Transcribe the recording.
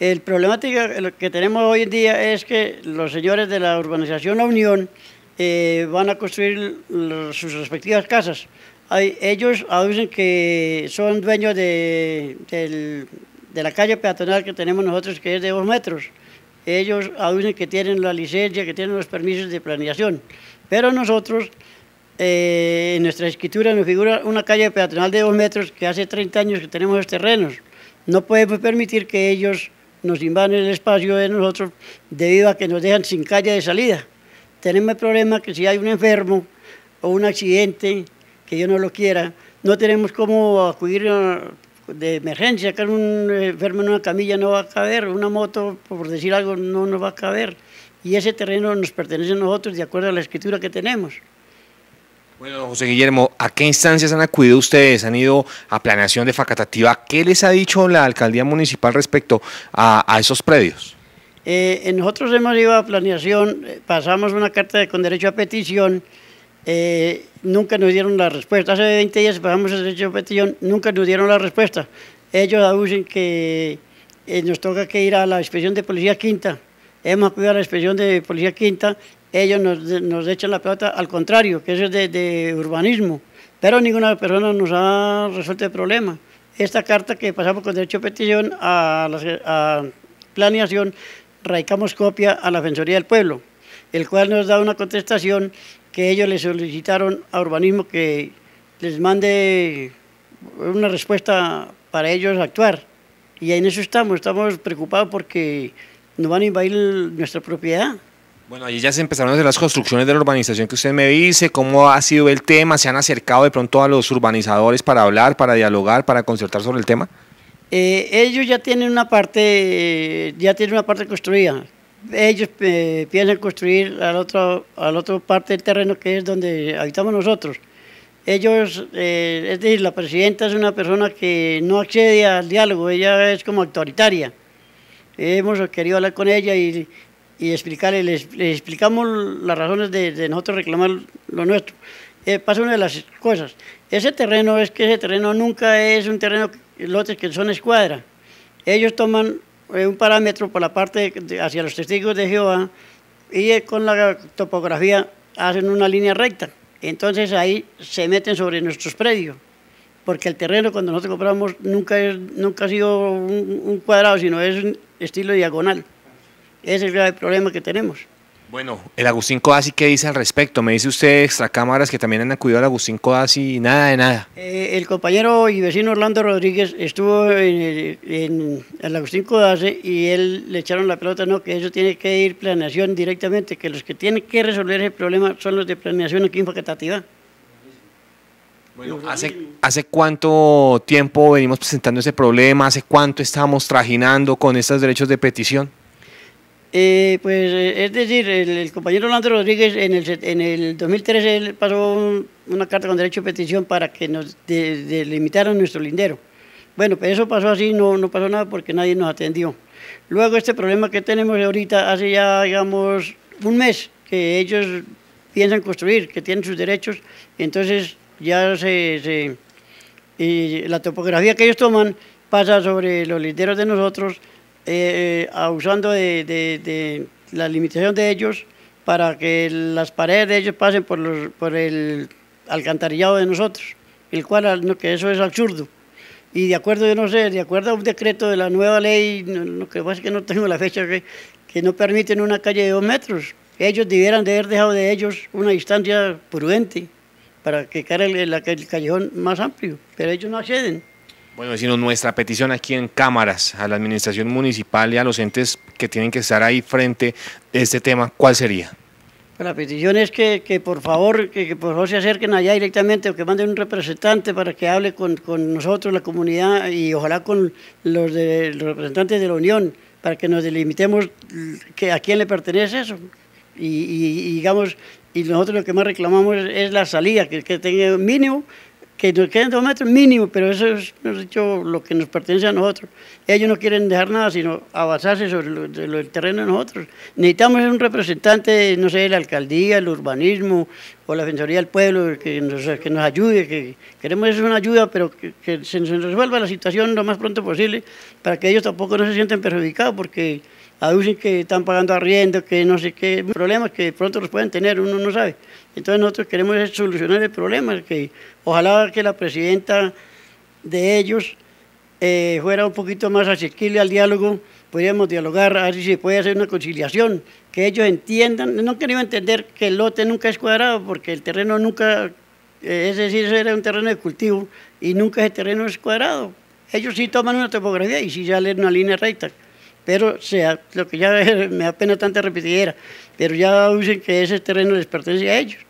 El problemática que tenemos hoy en día es que los señores de la urbanización Unión eh, van a construir sus respectivas casas. ellos aducen que son dueños de, la calle peatonal que tenemos nosotros, que es de dos metros. Ellos aducen que tienen la licencia, que tienen los permisos de planeación. Pero nosotros, eh, en nuestra escritura nos figura una calle peatonal de dos metros que hace 30 años que tenemos los terrenos. No podemos permitir que ellos nos invaden el espacio de nosotros debido a que nos dejan sin calle de salida. Tenemos el problema que si hay un enfermo o un accidente, que yo no lo quiera, no tenemos cómo acudir de emergencia, que un enfermo en una camilla no va a caber, una moto, por decir algo, no nos va a caber. Y ese terreno nos pertenece a nosotros de acuerdo a la escritura que tenemos. Bueno, José Guillermo, ¿a qué instancias han acudido ustedes? ¿Han ido a planeación de facatativa? ¿Qué les ha dicho la alcaldía municipal respecto a, esos predios? Eh, eh, nosotros hemos ido a planeación, eh, pasamos una carta con derecho a petición, nunca nos dieron la respuesta. Hace 20 días pasamos el derecho a petición, nunca nos dieron la respuesta. Ellos aducen que nos toca que ir a la inspección de Policía Quinta. Hemos acudido a la inspección de Policía Quinta ellos nos, nos echan la pelota, al contrario, que eso es de, urbanismo, pero ninguna persona nos ha resuelto el problema. Esta carta que pasamos con derecho de petición a, la, planeación, radicamos copia a la Defensoría del Pueblo, el cual nos da una contestación que ellos le solicitaron a urbanismo que les mande una respuesta para ellos actuar. Y en eso estamos, estamos preocupados porque nos van a invadir nuestra propiedad. Bueno, allí ya se empezaron a las construcciones de la urbanización que usted me dice, cómo ha sido el tema, se han acercado de pronto a los urbanizadores para hablar, para dialogar, para concertar sobre el tema. Eh, ellos ya tienen una parte, ya tienen una parte construida. Ellos eh, piensan construir al otro, al otro parte del terreno que es donde habitamos nosotros. Ellos, eh, es decir, la presidenta es una persona que no accede al diálogo, ella es como autoritaria. Hemos querido hablar con ella y y explicarle, les, explicamos las razones de, nosotros reclamar lo nuestro. Eh, pasa una de las cosas, ese terreno es que ese terreno nunca es un terreno, lotes que son escuadra. Ellos toman eh, un parámetro por la parte hacia los testigos de Jehová y eh, con la topografía hacen una línea recta. Entonces ahí se meten sobre nuestros predios, porque el terreno cuando nosotros compramos nunca, es, nunca ha sido un, un cuadrado, sino es un estilo diagonal. Ese es el problema que tenemos. Bueno, el Agustín Codazzi, ¿qué dice al respecto? Me dice usted, extra extracámaras, que también han acudido al Agustín Codazzi y nada de nada. Eh, el compañero y vecino Orlando Rodríguez estuvo en el, Agustín Codazzi eh, y él le echaron la pelota, no, que eso tiene que ir planeación directamente, que los que tienen que resolver ese problema son los de planeación aquí en Facatativa. Bueno, ¿hace, ¿hace cuánto tiempo venimos presentando ese problema? ¿Hace cuánto estamos trajinando con estos derechos de petición? Eh, pues eh, es decir, el, compañero Orlando Rodríguez en el, en el 2013 él pasó una carta con derecho de petición para que nos delimitaran nuestro lindero. Bueno, pero pues eso pasó así, no, no pasó nada porque nadie nos atendió. Luego este problema que tenemos ahorita hace ya, digamos, un mes que ellos piensan construir, que tienen sus derechos, entonces ya se, eh, la topografía que ellos toman pasa sobre los linderos de nosotros eh, eh, abusando de, la limitación de ellos para que las paredes de ellos pasen por, el alcantarillado de nosotros, el cual que eso es absurdo. Y de acuerdo, yo no sé, de acuerdo a un decreto de la nueva ley, lo que pasa es que no tengo la fecha, que, no permiten una calle de dos metros. Ellos debieran de haber dejado de ellos una distancia prudente para que quede el callejón más amplio, pero ellos no acceden. Bueno, sino nuestra petición aquí en cámaras, a la administración municipal y a los entes que tienen que estar ahí frente a este tema, ¿cuál sería? Pues la petición es que, que por favor, que, por favor se acerquen allá directamente o que manden un representante para que hable con, con nosotros, la comunidad, y ojalá con los, representantes de la Unión, para que nos delimitemos que, a quién le pertenece eso. Y, digamos, y nosotros lo que más reclamamos es, la salida, que, que tenga mínimo que nos queden dos metros mínimo, pero eso es dicho, lo que nos pertenece a nosotros. Ellos no quieren dejar nada, sino avanzarse sobre el terreno de nosotros. Necesitamos un representante, no sé, de la alcaldía, el urbanismo, o la Defensoría del Pueblo que nos, que nos ayude, que queremos es una ayuda, pero que, se nos resuelva la situación lo más pronto posible para que ellos tampoco no se sientan perjudicados porque aducen que están pagando arriendo, que no sé qué problemas que pronto los pueden tener, uno no sabe. Entonces nosotros queremos solucionar el problema, que ojalá que la presidenta de ellos eh, fuera un poquito más asequible al diálogo podríamos dialogar, a ver si se puede hacer una conciliación, que ellos entiendan, no quería entender que el lote nunca es cuadrado, porque el terreno nunca, eh, es decir, era un terreno de cultivo y nunca ese terreno es cuadrado. Ellos sí toman una topografía y sí leen una línea recta, pero sea, lo que ya me da pena tanta repetidera, pero ya dicen que ese terreno les pertenece a ellos.